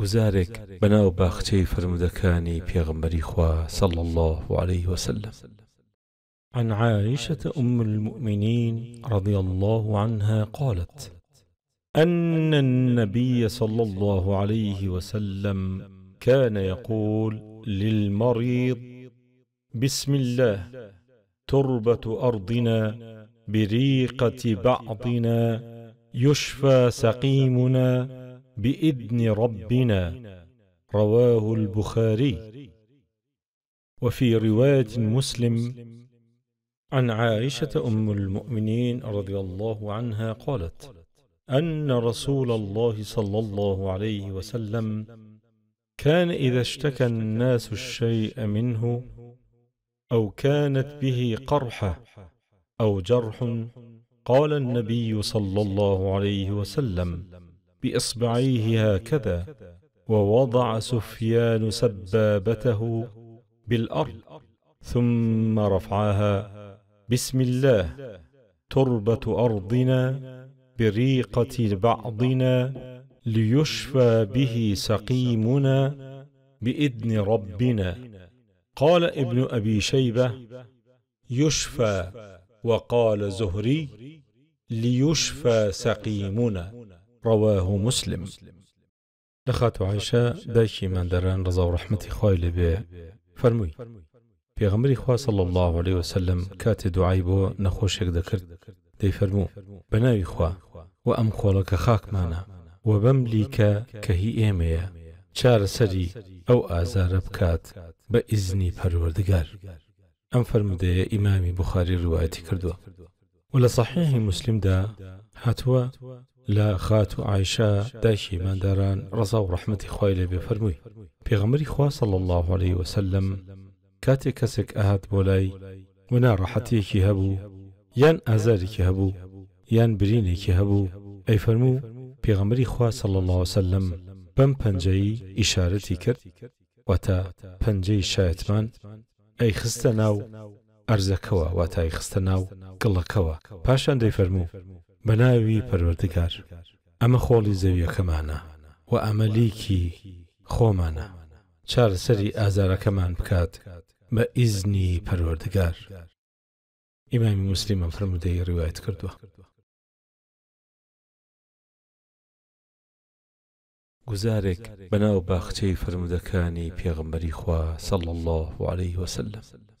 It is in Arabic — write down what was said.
گوزارێک بناو باختي فرمدكاني بيغمري خوا صلى الله عليه وسلم عن عائشة أم المؤمنين رضي الله عنها قالت أن النبي صلى الله عليه وسلم كان يقول للمريض بسم الله تربة أرضنا بريقة بعضنا يشفى سقيمنا باذن ربنا رواه البخاري وفي روايه مسلم عن عائشه ام المؤمنين رضي الله عنها قالت ان رسول الله صلى الله عليه وسلم كان اذا اشتكى الناس الشيء منه او كانت به قرحه او جرح قال النبي صلى الله عليه وسلم باصبعيه هكذا ووضع سفيان سبابته بالارض ثم رفعها بسم الله تربه ارضنا بريقه بعضنا ليشفى به سقيمنا باذن ربنا قال ابن ابي شيبه يشفى وقال زهري ليشفى سقيمنا ڕەوەه مسلم لە خاتوعیشە دایکی مادەران ڕزا و ڕحمەتی خۆی لەبێ فەرمووی پێغمبری خواصل الله عليه وسلم کاتێ دوعای بۆ نەخۆشێک دەکرد دەی فەرموو بەناوی خوا و ئەم خۆڵەکە خاکمانە و بەم لیکە کە هی ئێمەیە چارەسەری ئەو ئازارە بکات بە ئیزنی پەروەردگار ئەم فەرمودەیە ئیمامی بخاری ڕواەتی کردووە و لە صحیحی مسلمدا هاتووە لە خات و عیشا دایکی ماداران ڕزا و ڕحمەتی خی لێ بێفەرمووی پێغەمەری خوا سەڵ الله عليه وسلم کاتێک کەسێک ئاهات بۆ لای ونا ڕەحەتەیەکی هەبوو یان ئازارێکی هەبوو یان برینێکی هەبوو ئەی فەرموو پێغەمەری خوا سەڵ الله وسلم بەم پەنجەی ئیشارەتی کرد وتا پەنجەی شایەتمان ئەی خستە ناو ئەرزەکەەوە واتای خستە ناو گڵەکەەوە پاشان دەی فەرموو بە ناوی پەروەردگار ئەمە خۆڵی زەویەکەمانە و ئەمەلیکی خۆمانە چارەسەری ئازارەکەمان بکات بە ئیزنی پەروەردگار ئیمامی مسلیمە فرمودەی ڕوایەت کردووە گوزارێک بەناو باخچەی فرمودەکانی پێغمبەری خوا سەڵ الله عليه وسلم